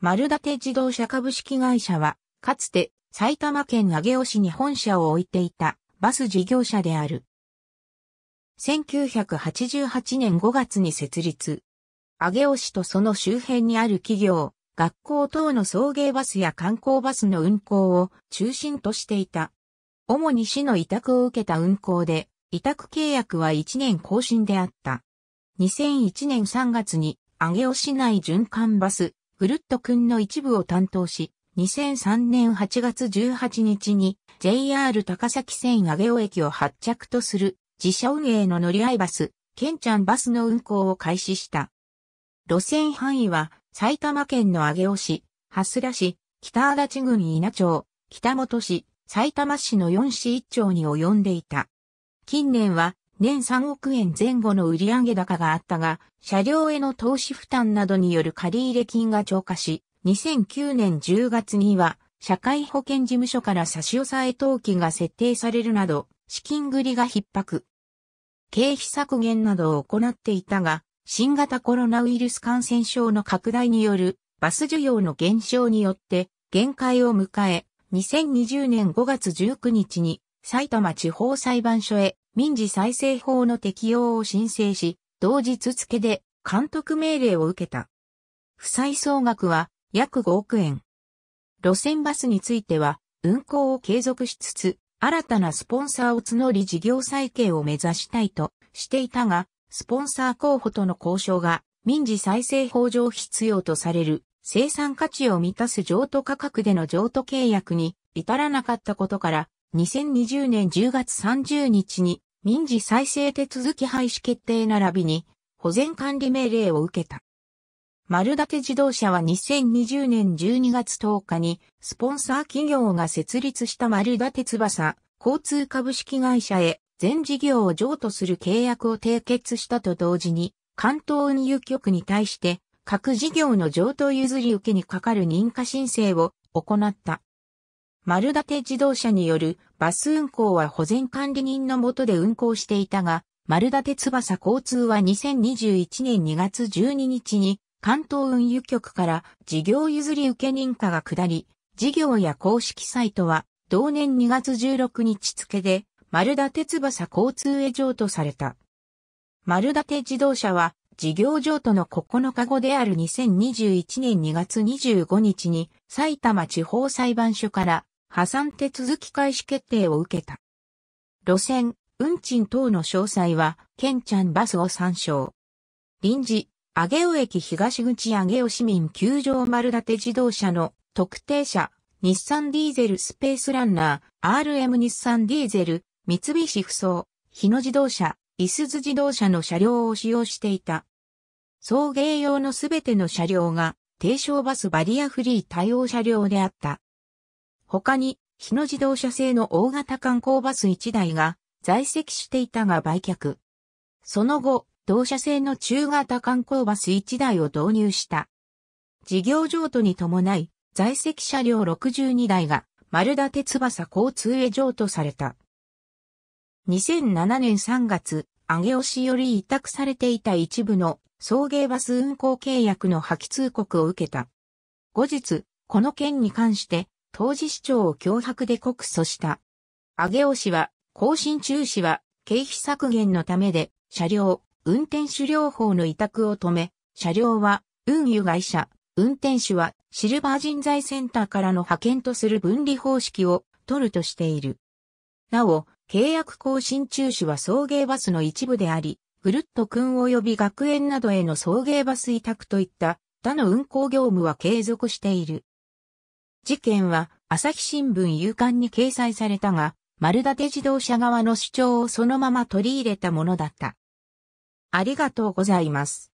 丸立自動車株式会社は、かつて埼玉県上尾市に本社を置いていたバス事業者である。1988年5月に設立。上尾市とその周辺にある企業、学校等の送迎バスや観光バスの運行を中心としていた。主に市の委託を受けた運行で、委託契約は1年更新であった。2001年3月に上尾市内循環バスぐるっとくんの一部を担当し、2003年8月18日に JR 高崎線上尾駅を発着とする自社運営の乗り合いバス、ケンちゃんバスの運行を開始した。路線範囲は埼玉県の上尾市、蓮田市、北足立郡稲町、北本市、埼玉市の4市1町に及んでいた。近年は年3億円前後の売上高があったが、車両への投資負担などによる借入金が超過し、2009年10月には、社会保険事務所から差し押さえ登記が設定されるなど、資金繰りが逼迫。経費削減などを行っていたが、新型コロナウイルス感染症の拡大によるバス需要の減少によって限界を迎え、2020年5月19日に埼玉地方裁判所へ民事再生法の適用を申請し、同日付で監督命令を受けた。負債総額は約5億円。路線バスについては運行を継続しつつ、新たなスポンサーを募り事業再建を目指したいとしていたが、スポンサー候補との交渉が民事再生法上必要とされる生産価値を満たす譲渡価格での譲渡契約に至らなかったことから、2020年10月30日に民事再生手続き廃止決定並びに保全管理命令を受けた。丸立自動車は2020年12月10日にスポンサー企業が設立した丸立翼交通株式会社へ全事業を譲渡する契約を締結したと同時に関東運輸局に対して各事業の譲渡譲り受けにかかる認可申請を行った。丸立自動車によるバス運行は保全管理人のもとで運行していたが、丸立翼交通は2021年2月12日に関東運輸局から事業譲り受け認可が下り、事業や公式サイトは同年2月16日付で丸立翼交通へ譲渡された。丸立自動車は事業譲渡の9日後である2021年2月25日に埼玉地方裁判所から破産手続き開始決定を受けた。路線、運賃等の詳細は、ケンちゃんバスを参照。臨時、上尾駅東口上尾市民球場丸立て自動車の特定車、日産ディーゼルスペースランナー、RM 日産ディーゼル、三菱ふそう、日野自動車、いすず自動車の車両を使用していた。送迎用のすべての車両が、低床バスバリアフリー対応車両であった。他に、日野自動車製の大型観光バス1台が在籍していたが売却。その後、同社製の中型観光バス1台を導入した。事業譲渡に伴い、在籍車両62台が丸立翼交通へ譲渡された。2007年3月、上尾市より委託されていた一部の送迎バス運行契約の破棄通告を受けた。後日、この件に関して、当時市長を脅迫で告訴した。上尾市は、更新中止は、経費削減のためで、車両、運転手両方の委託を止め、車両は、運輸会社、運転手は、シルバー人材センターからの派遣とする分離方式を取るとしている。なお、契約更新中止は送迎バスの一部であり、ぐるっとくん及び学園などへの送迎バス委託といった他の運行業務は継続している。事件は朝日新聞夕刊に掲載されたが、丸立て自動車側の主張をそのまま取り入れたものだった。ありがとうございます。